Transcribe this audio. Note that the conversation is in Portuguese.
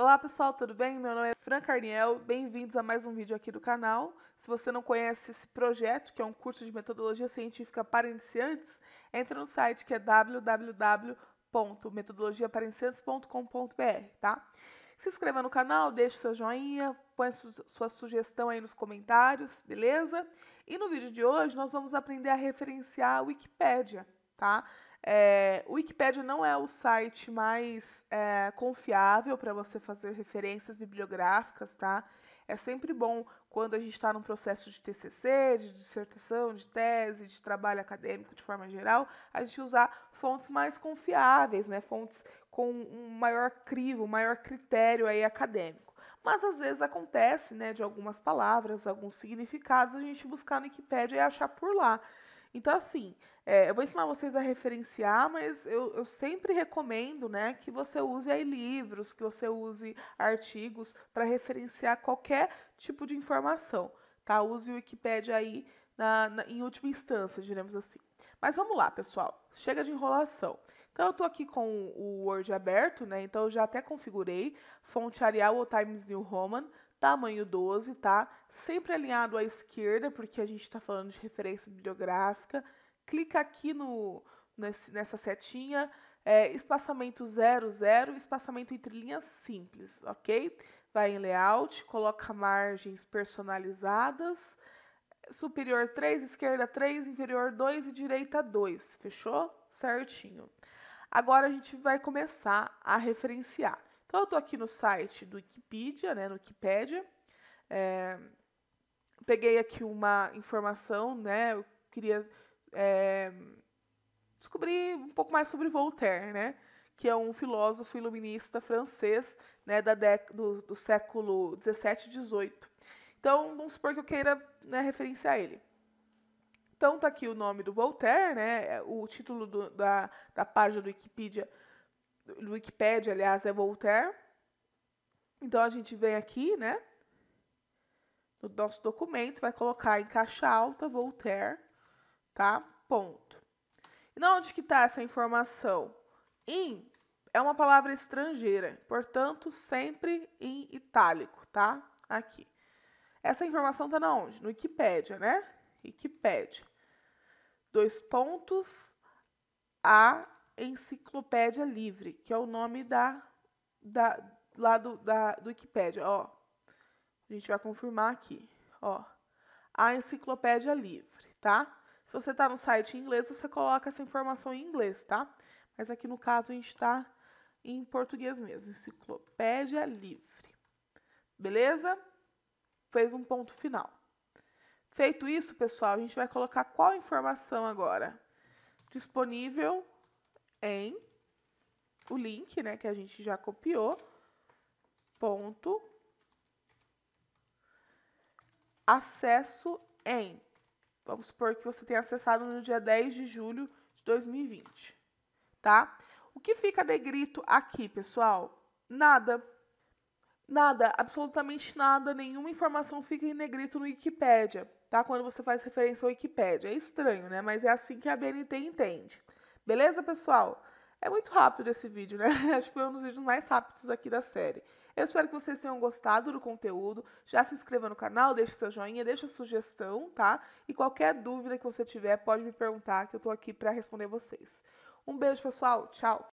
Olá pessoal, tudo bem? Meu nome é Fran Carniel, bem-vindos a mais um vídeo aqui do canal. Se você não conhece esse projeto, que é um curso de metodologia científica para iniciantes, entre no site que é www.metodologiaparainiciantes.com.br, tá? Se inscreva no canal, deixe seu joinha, põe sua sugestão aí nos comentários, beleza? E no vídeo de hoje nós vamos aprender a referenciar a Wikipédia, tá? É, o Wikipedia não é o site mais é, confiável para você fazer referências bibliográficas, tá? É sempre bom quando a gente está num processo de TCC, de dissertação, de tese, de trabalho acadêmico de forma geral, a gente usar fontes mais confiáveis, né? Fontes com um maior crivo, um maior critério aí acadêmico. Mas às vezes acontece, né, de algumas palavras, alguns significados, a gente buscar no Wikipedia e achar por lá. Então, assim, é, eu vou ensinar vocês a referenciar, mas eu, eu sempre recomendo né, que você use aí livros, que você use artigos para referenciar qualquer tipo de informação. Tá? Use o Wikipedia aí na, na, em última instância, diremos assim. Mas vamos lá, pessoal. Chega de enrolação. Então, eu estou aqui com o Word aberto, né? Então, eu já até configurei fonte Arial ou Times New Roman tamanho 12, tá? Sempre alinhado à esquerda, porque a gente está falando de referência bibliográfica. Clica aqui no, nesse, nessa setinha, é, espaçamento 00, espaçamento entre linhas simples, ok? Vai em layout, coloca margens personalizadas, superior 3, esquerda 3, inferior 2 e direita 2, fechou? Certinho. Agora a gente vai começar a referenciar. Então, eu estou aqui no site do Wikipedia, né, no Wikipedia. É, peguei aqui uma informação, né, eu queria é, descobrir um pouco mais sobre Voltaire, né, que é um filósofo iluminista francês né, da do, do século 17 e 18. Então, vamos supor que eu queira né, referenciar ele. Então, está aqui o nome do Voltaire, né, é, o título do, da, da página do Wikipedia do Wikipedia, aliás, é Voltaire. Então a gente vem aqui, né? No nosso documento, vai colocar em caixa alta Voltaire, tá? Ponto. E na onde que está essa informação? Em é uma palavra estrangeira, portanto, sempre em itálico, tá? Aqui. Essa informação tá na onde? No Wikipedia, né? Wikipedia. Dois pontos a Enciclopédia Livre, que é o nome da, da lá do, da, do Wikipédia, ó. A gente vai confirmar aqui, ó. A Enciclopédia Livre, tá? Se você está no site em inglês, você coloca essa informação em inglês, tá? Mas aqui no caso a gente está em português mesmo, Enciclopédia Livre. Beleza? Fez um ponto final. Feito isso, pessoal, a gente vai colocar qual informação agora disponível em o link, né, que a gente já copiou, ponto, acesso em. Vamos supor que você tenha acessado no dia 10 de julho de 2020, tá? O que fica negrito aqui, pessoal? Nada. Nada, absolutamente nada, nenhuma informação fica em negrito no Wikipedia, tá? Quando você faz referência ao Wikipedia. É estranho, né? Mas é assim que a BNT entende. Beleza, pessoal? É muito rápido esse vídeo, né? Acho que foi um dos vídeos mais rápidos aqui da série. Eu espero que vocês tenham gostado do conteúdo. Já se inscreva no canal, deixe seu joinha, deixe sugestão, tá? E qualquer dúvida que você tiver, pode me perguntar que eu tô aqui para responder vocês. Um beijo, pessoal. Tchau.